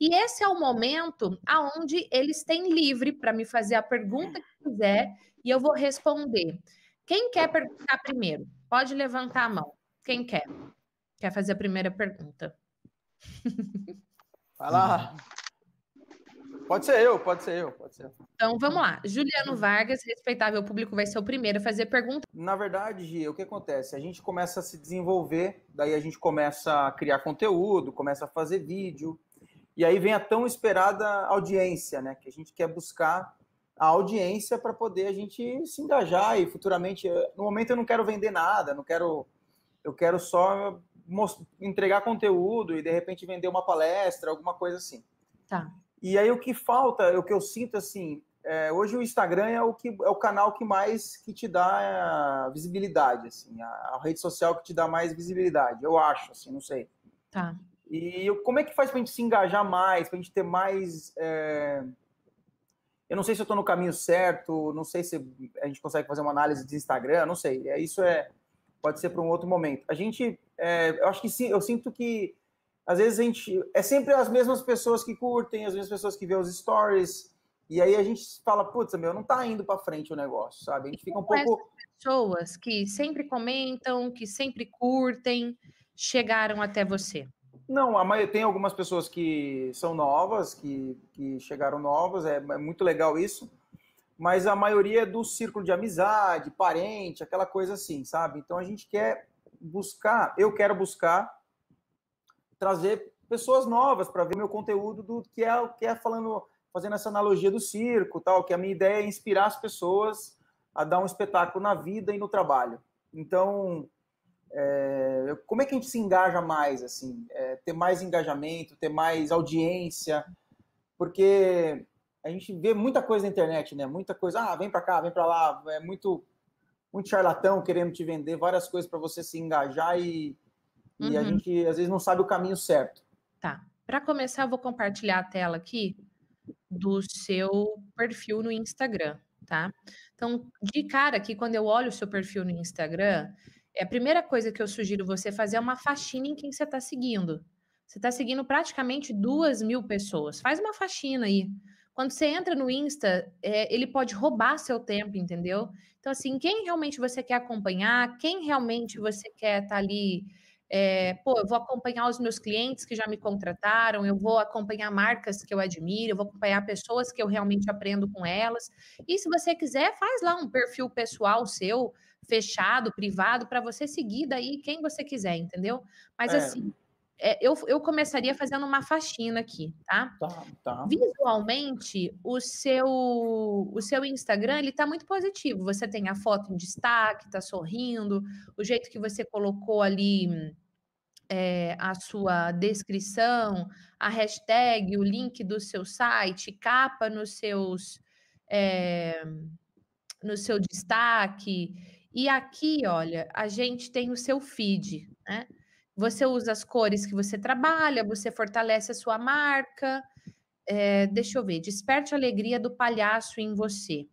E esse é o momento aonde eles têm livre para me fazer a pergunta que quiser e eu vou responder. Quem quer perguntar primeiro? Pode levantar a mão. Quem quer? Quer fazer a primeira pergunta? Vai lá. Pode ser eu, pode ser eu, pode ser. Então vamos lá. Juliano Vargas, respeitável público, vai ser o primeiro a fazer pergunta. Na verdade, Gia, o que acontece? A gente começa a se desenvolver, daí a gente começa a criar conteúdo, começa a fazer vídeo, e aí vem a tão esperada audiência, né? Que a gente quer buscar a audiência para poder a gente se engajar e futuramente. Eh, no momento eu não quero vender nada, não quero. Eu quero só entregar conteúdo e de repente vender uma palestra, alguma coisa assim. Tá. E aí o que falta, o que eu sinto assim, é, hoje o Instagram é o, que, é o canal que mais que te dá eh, visibilidade, assim, a, a, rede social que te dá mais visibilidade, eu acho, assim, não sei. Tá. E como é que faz para a gente se engajar mais, para a gente ter mais. É... Eu não sei se eu estou no caminho certo, não sei se a gente consegue fazer uma análise de Instagram, não sei. É, isso é pode ser para um outro momento. A gente, é... eu acho que sim, eu sinto que às vezes a gente é sempre as mesmas pessoas que curtem, as mesmas pessoas que vê os stories. E aí a gente fala, putz, meu, não está indo para frente o negócio, sabe? A gente fica um pouco. Pessoas que sempre comentam, que sempre curtem, chegaram até você. Não, a maioria, tem algumas pessoas que são novas, que, que chegaram novas, é, é muito legal isso, mas a maioria é do círculo de amizade, parente, aquela coisa assim, sabe? Então a gente quer buscar, eu quero buscar trazer pessoas novas para ver meu conteúdo do que é o que é falando, fazendo essa analogia do circo, tal, que a minha ideia é inspirar as pessoas a dar um espetáculo na vida e no trabalho. Então, é, como é que a gente se engaja mais, assim? É, ter mais engajamento, ter mais audiência, porque a gente vê muita coisa na internet, né? Muita coisa, ah, vem para cá, vem para lá, é muito, muito charlatão querendo te vender várias coisas para você se engajar e, uhum. e a uhum. gente às vezes não sabe o caminho certo. Tá. Para começar, eu vou compartilhar a tela aqui do seu perfil no Instagram, tá? Então, de cara aqui, quando eu olho o seu perfil no Instagram, é, a primeira coisa que eu sugiro você fazer é uma faxina em quem você está seguindo. Você está seguindo praticamente duas mil pessoas. Faz uma faxina aí. Quando você entra no Insta, é, ele pode roubar seu tempo, entendeu? Então, assim, quem realmente você quer acompanhar, quem realmente você quer estar tá ali. É, pô, eu vou acompanhar os meus clientes que já me contrataram, eu vou acompanhar marcas que eu admiro, eu vou acompanhar pessoas que eu realmente aprendo com elas. E se você quiser, faz lá um perfil pessoal seu, fechado, privado, para você seguir daí quem você quiser, entendeu? Mas é. assim, é, eu, eu começaria fazendo uma faxina aqui, tá? tá, tá. Visualmente, o seu, o seu Instagram ele tá muito positivo. Você tem a foto em destaque, tá sorrindo, o jeito que você colocou ali. É, a sua descrição, a hashtag, o link do seu site, capa nos seus é, no seu destaque, e aqui, olha, a gente tem o seu feed, né? Você usa as cores que você trabalha, você fortalece a sua marca. É, deixa eu ver, desperte a alegria do palhaço em você.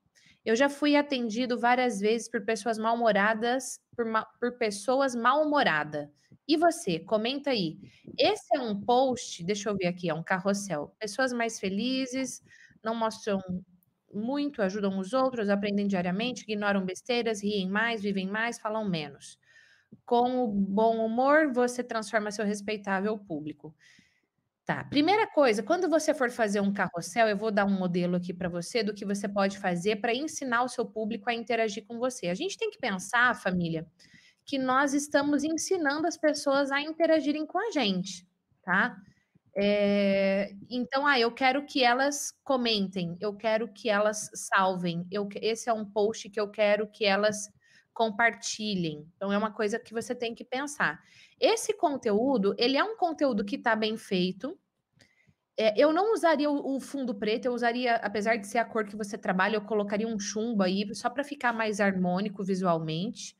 Eu já fui atendido várias vezes por pessoas mal-humoradas, por, por, pessoas mal-humoradas. E você, comenta aí. Esse é um post, deixa eu ver aqui, é um carrossel. Pessoas mais felizes, não mostram muito, ajudam os outros, aprendem diariamente, ignoram besteiras, riem mais, vivem mais, falam menos. Com o bom humor, você transforma seu respeitável público. Tá. Primeira coisa, quando você for fazer um carrossel, eu vou dar um modelo aqui para você do que você pode fazer para ensinar o seu público a interagir com você. A gente tem que pensar, família, que nós estamos ensinando as pessoas a interagirem com a gente, tá? É, então, ah, eu quero que elas comentem, eu quero que elas salvem, eu, esse é um post que eu quero que elas compartilhem. Então, é uma coisa que você tem que pensar. Esse conteúdo, ele é um conteúdo que está bem feito. É, eu não usaria o, fundo preto, eu usaria, apesar de ser a cor que você trabalha, eu colocaria um chumbo aí, só para ficar mais harmônico visualmente.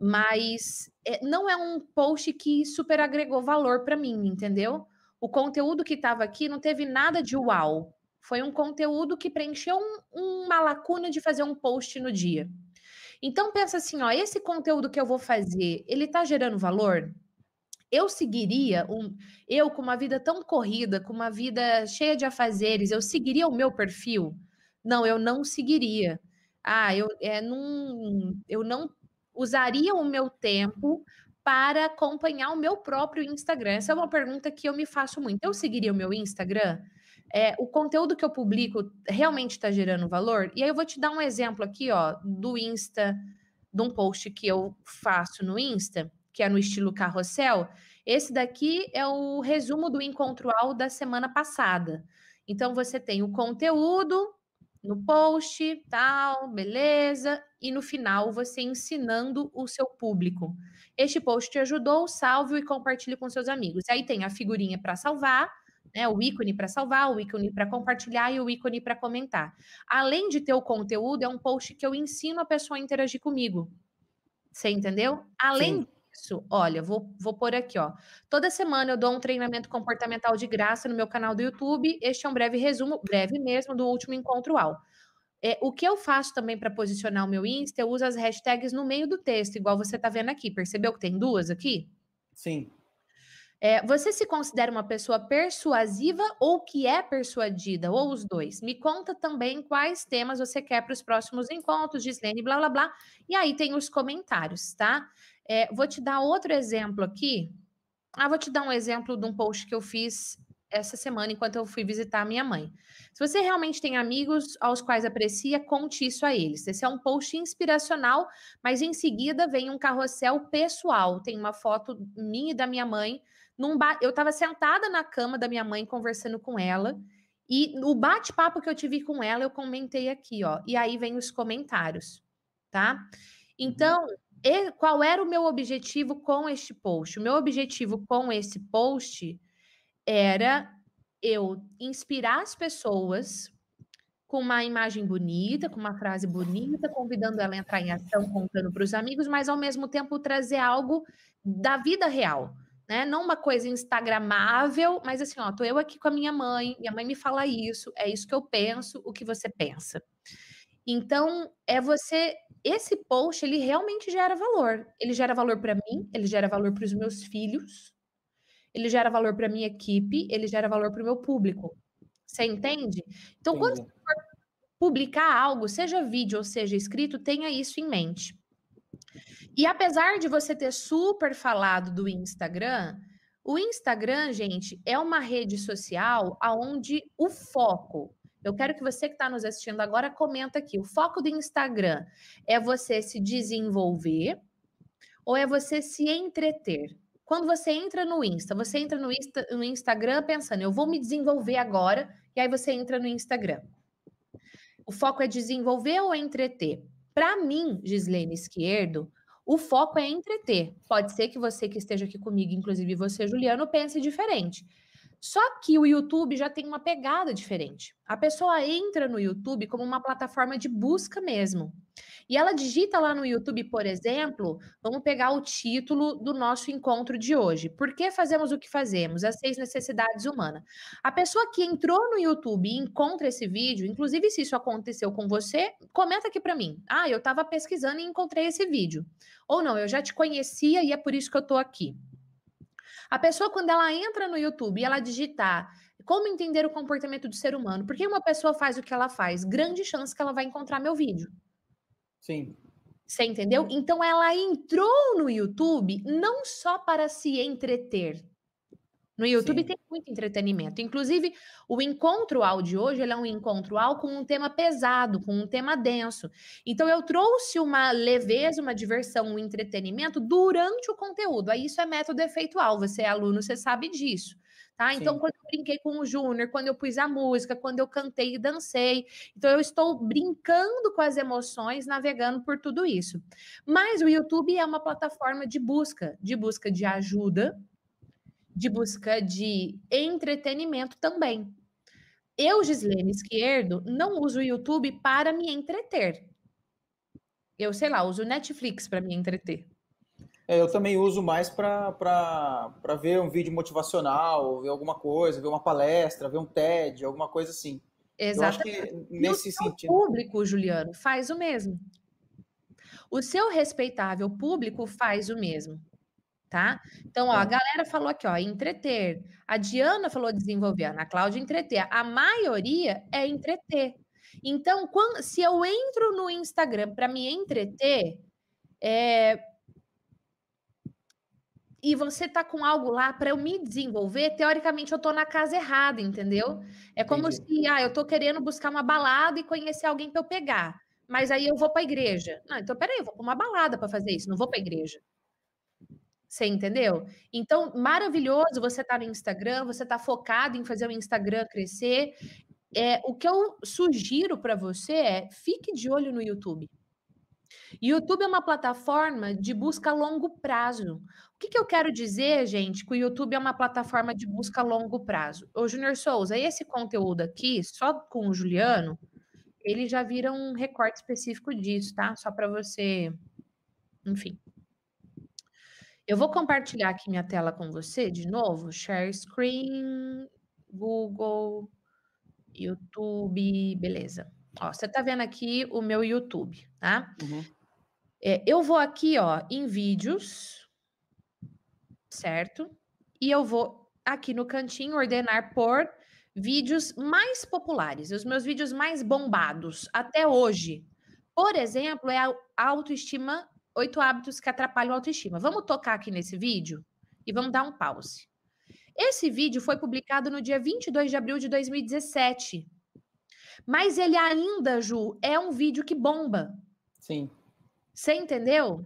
Mas é, não é um post que super agregou valor para mim, entendeu? o conteúdo que estava aqui não teve nada de uau. Foi um conteúdo que preencheu um, uma lacuna de fazer um post no dia. Então pensa assim, ó, esse conteúdo que eu vou fazer, ele tá gerando valor? Eu seguiria um, eu com uma vida tão corrida, com uma vida cheia de afazeres, eu seguiria o meu perfil? Não, eu não seguiria. Ah, eu é, não, eu não usaria o meu tempo para acompanhar o meu próprio Instagram? Essa é uma pergunta que eu me faço muito. Eu seguiria o meu Instagram? É, o conteúdo que eu publico realmente está gerando valor? E aí eu vou te dar um exemplo aqui, ó, do Insta, de um post que eu faço no Insta, que é no estilo carrossel. Esse daqui é o resumo do encontro ao da semana passada. Então você tem o conteúdo, no post, tal, beleza, e no final você ensinando o seu público. Este post te ajudou, salve e compartilhe com seus amigos. Aí tem a figurinha para salvar, né, o ícone para salvar, o ícone para compartilhar e o ícone para comentar. Além de ter o conteúdo, é um post que eu ensino a pessoa a interagir comigo. Você entendeu? Além Sim isso? Olha, vou, vou pôr aqui, ó. Toda semana eu dou um treinamento comportamental de graça no meu canal do YouTube. Este é um breve resumo, breve mesmo, do último encontro ao. É, o que eu faço também para posicionar o meu Insta, eu uso as hashtags no meio do texto, igual você está vendo aqui. Percebeu que tem duas aqui? Sim. É, você se considera uma pessoa persuasiva ou que é persuadida, ou os dois? Me conta também quais temas você quer para os próximos encontros, Gislene, blá blá blá. E aí tem os comentários, tá? É, vou te dar outro exemplo aqui. Ah, vou te dar um exemplo de um post que eu fiz essa semana enquanto eu fui visitar a minha mãe. Se você realmente tem amigos aos quais aprecia, conte isso a eles. Esse é um post inspiracional, mas em seguida vem um carrossel pessoal. Tem uma foto minha e da minha mãe Ba... Eu estava sentada na cama da minha mãe conversando com ela. Uhum. E o bate-papo que eu tive com ela, eu comentei aqui, ó. E aí vem os comentários, tá? Uhum. Então, qual era o meu objetivo com este post? O meu objetivo com esse post era eu inspirar as pessoas com uma imagem bonita, com uma frase bonita, convidando ela a entrar em ação, contando para os amigos, mas ao mesmo tempo trazer algo da vida real né? Não uma coisa instagramável, mas assim, ó, tô eu aqui com a minha mãe, minha mãe me fala isso, é isso que eu penso, o que você pensa. Então, é você esse post ele realmente gera valor. Ele gera valor para mim, ele gera valor para os meus filhos, ele gera valor para minha equipe, ele gera valor para o meu público. Você entende? Então, Entendi. quando você for publicar algo, seja vídeo ou seja escrito, tenha isso em mente. E apesar de você ter super falado do Instagram, o Instagram, gente, é uma rede social aonde o foco. Eu quero que você que está nos assistindo agora comenta aqui. O foco do Instagram é você se desenvolver ou é você se entreter? Quando você entra no Insta, você entra no, Insta, no Instagram pensando, eu vou me desenvolver agora, e aí você entra no Instagram. O foco é desenvolver ou entreter? Para mim, Gislene Esquerdo, o foco é entreter. Pode ser que você que esteja aqui comigo, inclusive você, Juliano, pense diferente. Só que o YouTube já tem uma pegada diferente. A pessoa entra no YouTube como uma plataforma de busca mesmo. E ela digita lá no YouTube, por exemplo, vamos pegar o título do nosso encontro de hoje. Por que fazemos o que fazemos? As seis necessidades humanas. A pessoa que entrou no YouTube e encontra esse vídeo, inclusive se isso aconteceu com você, comenta aqui para mim. Ah, eu estava pesquisando e encontrei esse vídeo. Ou não, eu já te conhecia e é por isso que eu estou aqui. A pessoa, quando ela entra no YouTube e ela digitar como entender o comportamento do ser humano, por que uma pessoa faz o que ela faz? Grande chance que ela vai encontrar meu vídeo. Sim. Você entendeu? Então ela entrou no YouTube não só para se entreter, no YouTube Sim. tem muito entretenimento. Inclusive, o encontro ao de hoje é um encontro ao com um tema pesado, com um tema denso. Então, eu trouxe uma leveza, uma diversão, um entretenimento durante o conteúdo. Aí, isso é método efeitual. Você é aluno, você sabe disso. Tá? Então, Sim. quando eu brinquei com o Júnior, quando eu pus a música, quando eu cantei e dancei. Então, eu estou brincando com as emoções, navegando por tudo isso. Mas o YouTube é uma plataforma de busca, de busca de ajuda, de busca de entretenimento também. Eu, Gislene Esquerdo, não uso o YouTube para me entreter. Eu, sei lá, uso o Netflix para me entreter. É, eu também uso mais para ver um vídeo motivacional, ver alguma coisa, ver uma palestra, ver um TED, alguma coisa assim. Exatamente. nesse sentido. O público, Juliano, faz o mesmo. O seu respeitável público faz o mesmo tá? Então, ó, a tá. galera falou aqui, ó, entreter. A Diana falou desenvolver, a Ana Cláudia entreter. A maioria é entreter. Então, quando, se eu entro no Instagram para me entreter, é, e você tá com algo lá para eu me desenvolver, teoricamente eu tô na casa errada, entendeu? É como Entendi. se, ah, eu tô querendo buscar uma balada e conhecer alguém para eu pegar. Mas aí eu vou para a igreja. Não, então peraí, eu vou para uma balada para fazer isso, não vou para a igreja. Você entendeu? Uhum. Então, maravilhoso você tá no Instagram, você tá focado em fazer o Instagram crescer. É, o que eu sugiro para você é fique de olho no YouTube. YouTube é uma plataforma de busca a longo prazo. O que, que, eu quero dizer, gente, que o YouTube é uma plataforma de busca a longo prazo? Ô, Junior Souza, esse conteúdo aqui, só com o Juliano, ele já vira um recorte específico disso, tá? Só para você. Enfim. Eu vou compartilhar aqui minha tela com você de novo. Share screen, Google, YouTube, beleza. Ó, tá. você tá vendo aqui o meu YouTube, tá? Uhum. É, eu vou aqui, ó, em vídeos, certo? E eu vou aqui no cantinho ordenar por vídeos mais populares, os meus vídeos mais bombados até hoje. Por exemplo, é a autoestima oito hábitos que atrapalham a autoestima. Vamos tocar aqui nesse vídeo e vamos dar um pause. Esse vídeo foi publicado no dia 22 de abril de 2017. Mas ele ainda, Ju, é um vídeo que bomba. Sim. Você entendeu?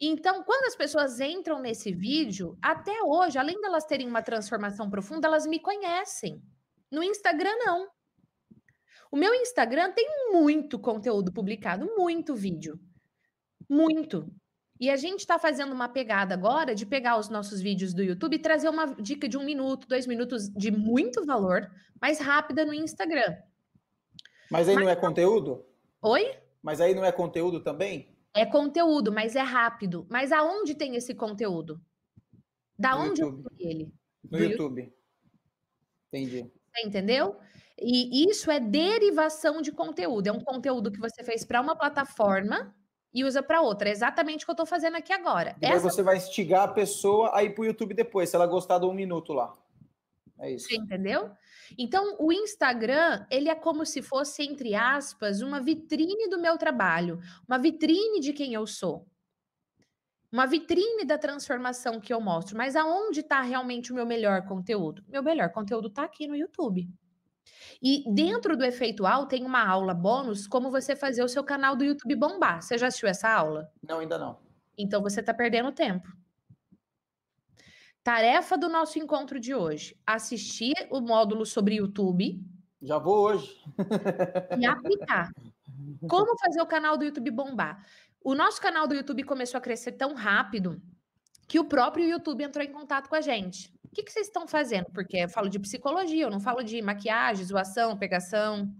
Então, quando as pessoas entram nesse vídeo, até hoje, além delas terem uma transformação profunda, elas me conhecem. No Instagram, não. O meu Instagram tem muito conteúdo publicado, muito vídeo. Muito. E a gente está fazendo uma pegada agora de pegar os nossos vídeos do YouTube e trazer uma dica de um minuto, dois minutos de muito valor, mais rápida no Instagram. Mas aí mas... não é conteúdo? Oi? Mas aí não é conteúdo também? É conteúdo, mas é rápido. Mas aonde tem esse conteúdo? Da no onde YouTube. eu ele? No YouTube. YouTube. Entendi. Você entendeu? E isso é derivação de conteúdo. É um conteúdo que você fez para uma plataforma e usa para outra. É exatamente o que eu estou fazendo aqui agora. E Essa... você vai instigar a pessoa a ir para o YouTube depois, se ela gostar do um minuto lá. É isso. Você entendeu? Então, o Instagram, ele é como se fosse, entre aspas, uma vitrine do meu trabalho, uma vitrine de quem eu sou. Uma vitrine da transformação que eu mostro. Mas aonde está realmente o meu melhor conteúdo? Meu melhor conteúdo está aqui no YouTube. E uhum. dentro do efeitual tem uma aula bônus como você fazer o seu canal do YouTube bombar. Você já assistiu essa aula? Não, ainda não. Então você está perdendo tempo. Tarefa do nosso encontro de hoje: assistir o módulo sobre YouTube. Já vou hoje. E aplicar. Como fazer o canal do YouTube bombar? O nosso canal do YouTube começou a crescer tão rápido que o próprio YouTube entrou em contato com a gente. O que, que vocês estão fazendo? Porque eu falo de psicologia, eu não falo de maquiagem, zoação, pegação.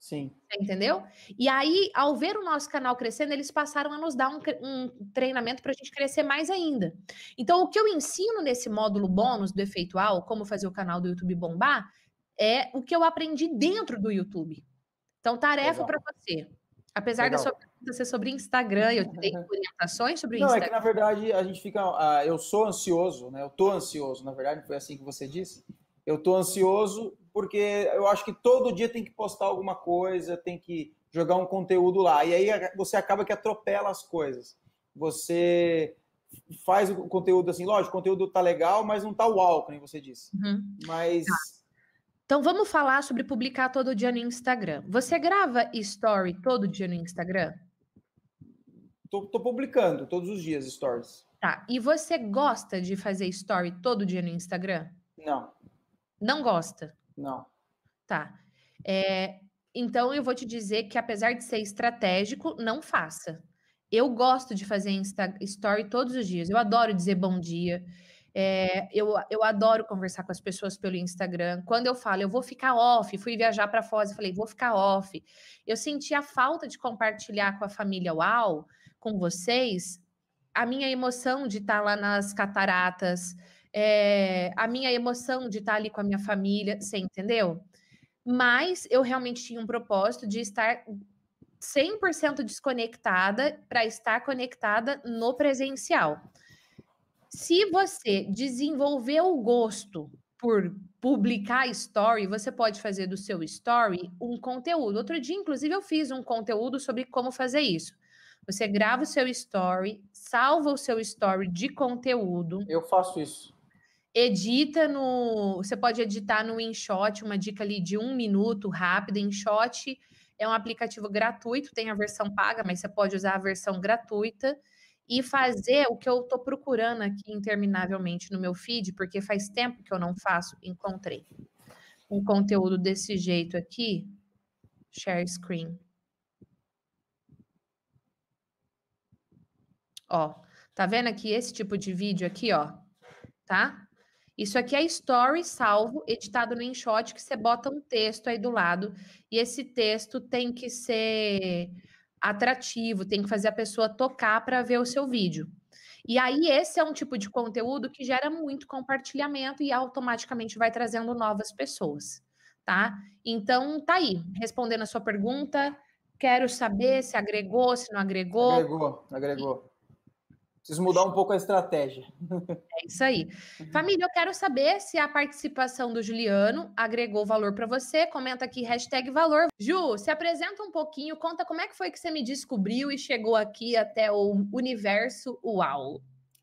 Sim. Entendeu? E aí, ao ver o nosso canal crescendo, eles passaram a nos dar um, um treinamento para a gente crescer mais ainda. Então, o que eu ensino nesse módulo bônus do Efeitual, como fazer o canal do YouTube bombar, é o que eu aprendi dentro do YouTube. Então, tarefa para você. Apesar Legal. da sua ser sobre Instagram, eu tenho orientações sobre Não, Instagram. Não, é que na verdade a gente fica. Ah, eu sou ansioso, né? Eu tô ansioso, na verdade, foi assim que você disse. Eu tô ansioso porque eu acho que todo dia tem que postar alguma coisa, tem que jogar um conteúdo lá. E aí você acaba que atropela as coisas. Você faz o conteúdo assim, lógico, o conteúdo tá legal, mas não tá uau, como você disse. Uhum. Mas. Tá. Então vamos falar sobre publicar todo dia no Instagram. Você grava story todo dia no Instagram? Tô, tô, publicando todos os dias stories. Tá. E você gosta de fazer story todo dia no Instagram? Não. Não gosta? Não. Tá. É, então eu vou te dizer que, apesar de ser estratégico, não faça. Eu gosto de fazer Insta story todos os dias. Eu adoro dizer bom dia. É, eu, eu adoro conversar com as pessoas pelo Instagram. Quando eu falo, eu vou ficar off, fui viajar para Foz e falei, vou ficar off. Eu senti a falta de compartilhar com a família UAU. Wow, com vocês a minha emoção de estar tá lá nas cataratas, é, a minha emoção de estar tá ali com a minha família, você entendeu? Mas eu realmente tinha um propósito de estar 100% desconectada para estar conectada no presencial. Se você desenvolver o gosto por publicar story, você pode fazer do seu story um conteúdo. Outro dia, inclusive, eu fiz um conteúdo sobre como fazer isso. Você grava o seu story, salva o seu story de conteúdo. Eu faço isso. Edita no. Você pode editar no InShot, uma dica ali de um minuto rápida. InShot é um aplicativo gratuito, tem a versão paga, mas você pode usar a versão gratuita e fazer o que eu estou procurando aqui interminavelmente no meu feed, porque faz tempo que eu não faço. Encontrei um conteúdo desse jeito aqui. Share screen. Ó, tá vendo aqui esse tipo de vídeo aqui, ó? Tá? Isso aqui é story salvo, editado no InShot, que você bota um texto aí do lado. E esse texto tem que ser atrativo, tem que fazer a pessoa tocar para ver o seu vídeo. E aí, esse é um tipo de conteúdo que gera muito compartilhamento e automaticamente vai trazendo novas pessoas, tá? Então, tá aí, respondendo a sua pergunta. Quero saber se agregou, se não agregou. Agregou, agregou. Preciso mudar um pouco a estratégia. É isso aí. Família, eu quero saber se a participação do Juliano agregou valor para você. Comenta aqui, hashtag valor. Ju, se apresenta um pouquinho, conta como é que foi que você me descobriu e chegou aqui até o universo UAU.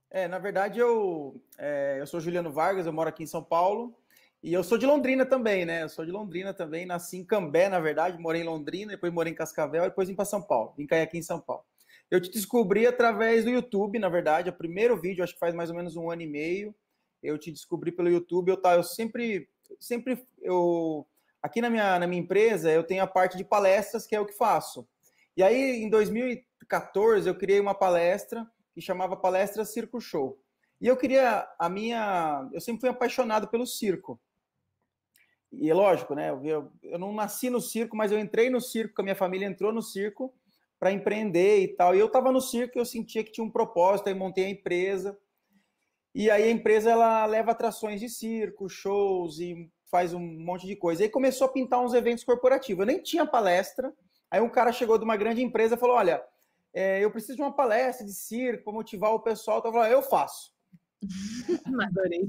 É, na verdade, eu, é, eu sou Juliano Vargas, eu moro aqui em São Paulo. E eu sou de Londrina também, né? Eu sou de Londrina também, nasci em Cambé, na verdade, morei em Londrina, depois morei em Cascavel, depois vim para São Paulo, vim cair aqui em São Paulo. Eu te descobri através do YouTube, na verdade, é o primeiro vídeo, acho que faz mais ou menos um ano e meio. Eu te descobri pelo YouTube. Eu, tá, eu sempre, sempre, eu aqui na minha, na minha empresa eu tenho a parte de palestras que é o que faço. E aí, em 2014, eu criei uma palestra que chamava Palestra Circo Show. E eu queria a minha, eu sempre fui apaixonado pelo circo. E é lógico, né? Eu, eu, eu não nasci no circo, mas eu entrei no circo, a minha família entrou no circo para empreender e tal. E eu estava no circo, eu sentia que tinha um propósito, aí montei a empresa. E aí a empresa ela leva atrações de circo, shows e faz um monte de coisa. Aí começou a pintar uns eventos corporativos. Eu nem tinha palestra. Aí um cara chegou de uma grande empresa e falou: Olha, é, eu preciso de uma palestra de circo para motivar o pessoal. Então eu falei, ah, eu faço. Adorei.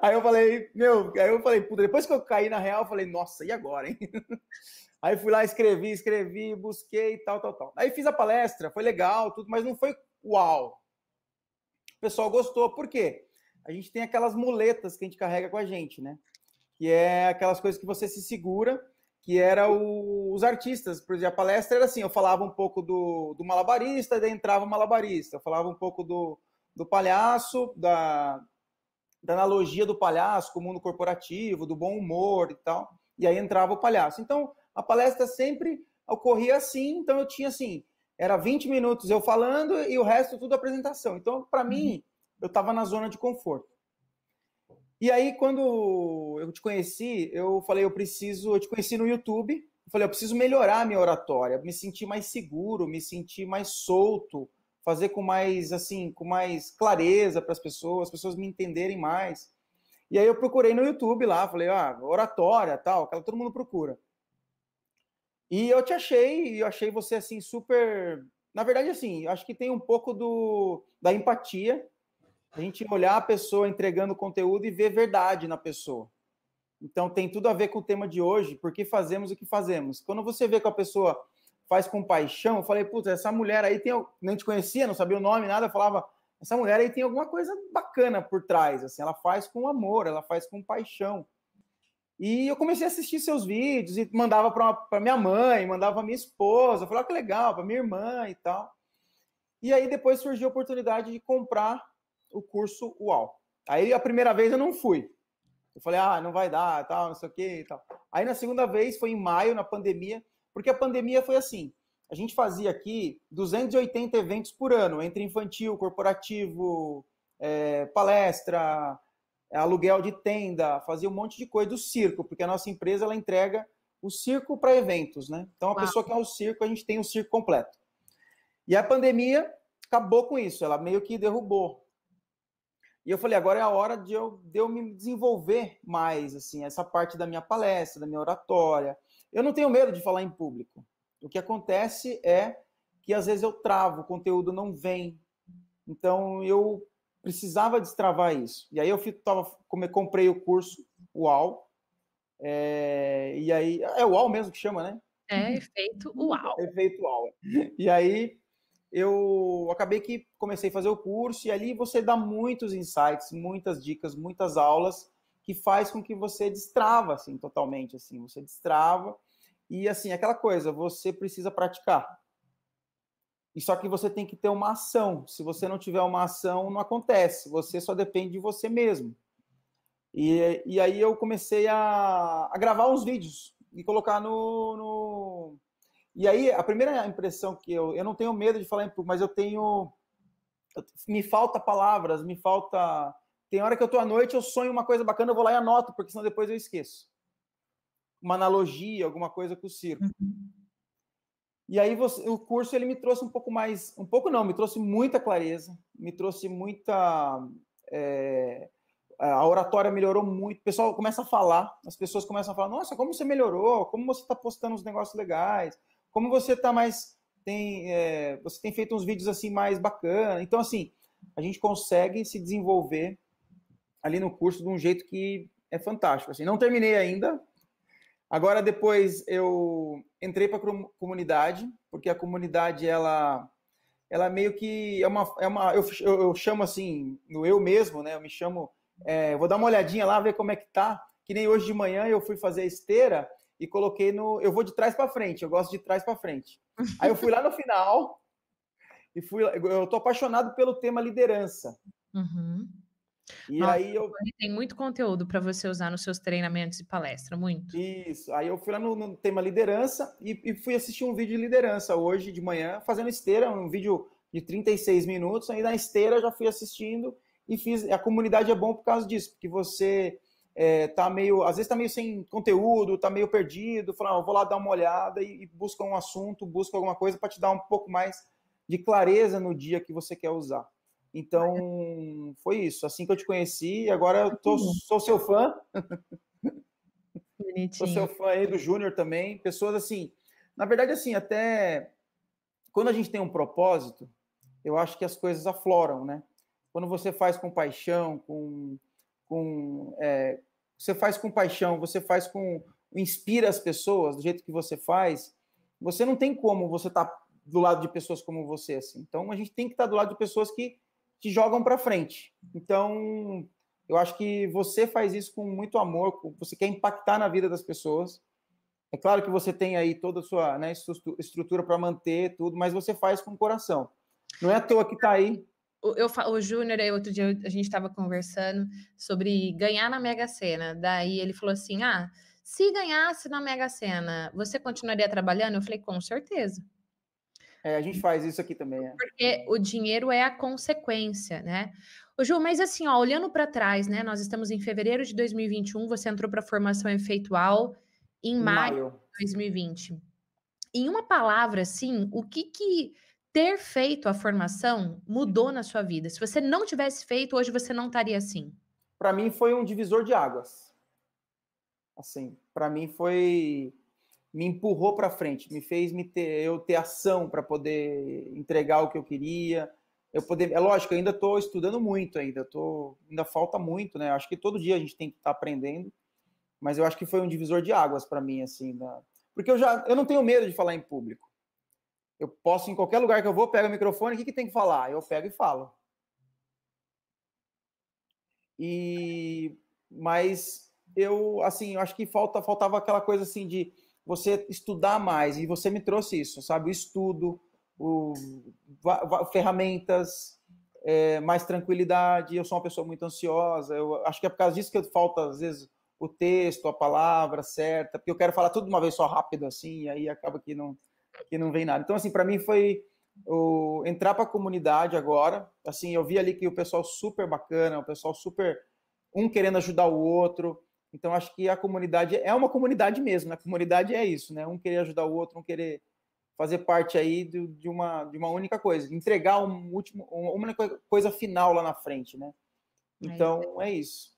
Aí eu falei, meu, aí eu falei, depois que eu caí na real, eu falei, nossa, e agora, hein? Aí fui lá, escrevi, escrevi, busquei e tal, tal, tal. Aí fiz a palestra, foi legal, tudo, mas não foi uau. O pessoal gostou, por quê? A gente tem aquelas muletas que a gente carrega com a gente, né? Que é aquelas coisas que você se segura, que era o, os artistas. Por exemplo, a palestra era assim, eu falava um pouco do, do malabarista, daí entrava o malabarista. Eu falava um pouco do, do palhaço, da, da analogia do palhaço com o mundo corporativo, do bom humor e tal. E aí entrava o palhaço. Então, a palestra sempre ocorria assim, então eu tinha assim, era 20 minutos eu falando e o resto tudo apresentação. Então, para uhum. mim, eu estava na zona de conforto. E aí, quando eu te conheci, eu falei, eu preciso, eu te conheci no YouTube, eu falei, eu preciso melhorar a minha oratória, me sentir mais seguro, me sentir mais solto, fazer com mais, assim, com mais clareza para as pessoas, as pessoas me entenderem mais. E aí eu procurei no YouTube lá, falei, ah, oratória, tal, aquela todo mundo procura. E eu te achei, eu achei você assim super. Na verdade, assim, acho que tem um pouco do da empatia, a gente olhar a pessoa entregando conteúdo e ver verdade na pessoa. Então tem tudo a ver com o tema de hoje, porque fazemos o que fazemos. Quando você vê que a pessoa faz com paixão, eu falei, puta, essa mulher aí tem. Nem te conhecia, não sabia o nome, nada, eu falava, essa mulher aí tem alguma coisa bacana por trás. Assim, ela faz com amor, ela faz com paixão. E eu comecei a assistir seus vídeos e mandava para minha mãe, mandava para minha esposa, falava ah, que legal, para minha irmã e tal. E aí depois surgiu a oportunidade de comprar o curso UAU. Aí a primeira vez eu não fui. Eu falei, ah, não vai dar, tal, não sei o que e tal. Aí na segunda vez foi em maio, na pandemia, porque a pandemia foi assim: a gente fazia aqui 280 eventos por ano, entre infantil, corporativo, é, palestra, é aluguel de tenda, fazia um monte de coisa do circo, porque a nossa empresa ela entrega o circo para eventos, né? Então a pessoa quer é o circo, a gente tem o circo completo. E a pandemia acabou com isso, ela meio que derrubou. E eu falei, agora é a hora de eu, de eu me desenvolver mais, assim, essa parte da minha palestra, da minha oratória. Eu não tenho medo de falar em público. O que acontece é que às vezes eu travo, o conteúdo não vem. Então eu precisava destravar isso. E aí eu tava, comprei o curso UAU, é, e aí, é UAU mesmo que chama, né? É, efeito é UAU. É, efeito UAU. E aí eu acabei que comecei a fazer o curso, e ali você dá muitos insights, muitas dicas, muitas aulas, que faz com que você destrava, assim, totalmente, assim, você destrava, e assim, aquela coisa, você precisa praticar. E só que você tem que ter uma ação. Se você não tiver uma ação, não acontece. Você só depende de você mesmo. E, e aí eu comecei a, a gravar uns vídeos e colocar no, no, E aí, a primeira impressão que eu. Eu não tenho medo de falar em público, mas eu tenho. Me falta palavras, me falta. Tem hora que eu tô à noite, eu sonho uma coisa bacana, eu vou lá e anoto, porque senão depois eu esqueço. Uma analogia, alguma coisa com o circo. Uhum. E aí você, o curso ele me trouxe um pouco mais, um pouco não, me trouxe muita clareza, me trouxe muita é, a oratória melhorou muito. O pessoal começa a falar, as pessoas começam a falar: "Nossa, como você melhorou? Como você está postando os negócios legais? Como você está mais tem é, você tem feito uns vídeos assim mais bacana?" Então assim, a gente consegue se desenvolver ali no curso de um jeito que é fantástico. Assim, não terminei ainda, Agora depois eu entrei para a comunidade, porque a comunidade ela ela é meio que é uma, é uma eu, eu chamo assim, no eu mesmo, né? Eu me chamo, é, vou dar uma olhadinha lá, ver como é que tá. Que nem hoje de manhã eu fui fazer esteira e coloquei no, eu vou de trás para frente, eu gosto de trás para frente. Aí eu fui lá no final e fui, eu tô apaixonado pelo tema liderança. Uhum. E Nossa, aí eu. Tem muito conteúdo para você usar nos seus treinamentos e palestra, muito. Isso. Aí eu fui lá no, no tema liderança e, e, fui assistir um vídeo de liderança hoje de manhã, fazendo esteira, um vídeo de 36 minutos. Aí na esteira já fui assistindo e fiz. A comunidade é bom por causa disso, porque você é, tá meio. Às vezes tá meio sem conteúdo, tá meio perdido. Fala, ah, vou lá dar uma olhada e, e busca um assunto, busca alguma coisa para te dar um pouco mais de clareza no dia que você quer usar. Então, foi isso. Assim que eu te conheci, agora eu tô, sou seu fã. Bonitinho. sou seu fã aí do Júnior também. Pessoas assim, na verdade, assim, até quando a gente tem um propósito, eu acho que as coisas afloram, né? Quando você faz com paixão, com. com é, você faz com paixão, você faz com. inspira as pessoas do jeito que você faz, você não tem como você estar tá do lado de pessoas como você, assim. Então, a gente tem que estar tá do lado de pessoas que que jogam para frente. Então, eu acho que você faz isso com muito amor, você quer impactar na vida das pessoas. É claro que você tem aí toda a sua né, estrutura para manter tudo, mas você faz com o coração. Não é à toa que está aí. O, eu, o Júnior, outro dia a gente estava conversando sobre ganhar na Mega Sena. Daí ele falou assim: Ah, se ganhasse na Mega Sena, você continuaria trabalhando? Eu falei: Com certeza. É, a gente faz isso aqui também. É. Porque o dinheiro é a consequência, né? Ô, Ju, mas assim, ó, olhando para trás, né? Nós estamos em fevereiro de 2021, você entrou para a formação efeitual em maio, maio de 2020. Em uma palavra, assim, o que que ter feito a formação mudou na sua vida? Se você não tivesse feito, hoje você não estaria assim. Para mim foi um divisor de águas. Assim, para mim foi me empurrou para frente, me fez me ter, eu ter ação para poder entregar o que eu queria. Eu poder, é lógico, ainda estou estudando muito ainda, tô, ainda falta muito, né? Acho que todo dia a gente tem que estar tá aprendendo, mas eu acho que foi um divisor de águas para mim assim, porque eu já eu não tenho medo de falar em público. Eu posso em qualquer lugar que eu vou, pego o microfone, o que, que tem que falar? Eu pego e falo. E mas eu assim, eu acho que falta faltava aquela coisa assim de você estudar mais. E você me trouxe isso, sabe? O estudo, o, ferramentas, é, mais tranquilidade. Eu sou uma pessoa muito ansiosa. Eu acho que é por causa disso que falta, às vezes, o texto, a palavra certa, porque eu quero falar tudo de uma vez só rápido, assim, e aí acaba que não, que não vem nada. Então, assim, para mim foi o, entrar para a comunidade agora. Assim, eu vi ali que o pessoal super bacana, o pessoal super. um querendo ajudar o outro. Então, acho que a comunidade é uma comunidade mesmo, né? A comunidade é isso, né? Um querer ajudar o outro, um querer fazer parte aí de, uma, de uma única coisa, entregar um último, uma única coisa final lá na frente, né? Então, é isso. Então, é isso.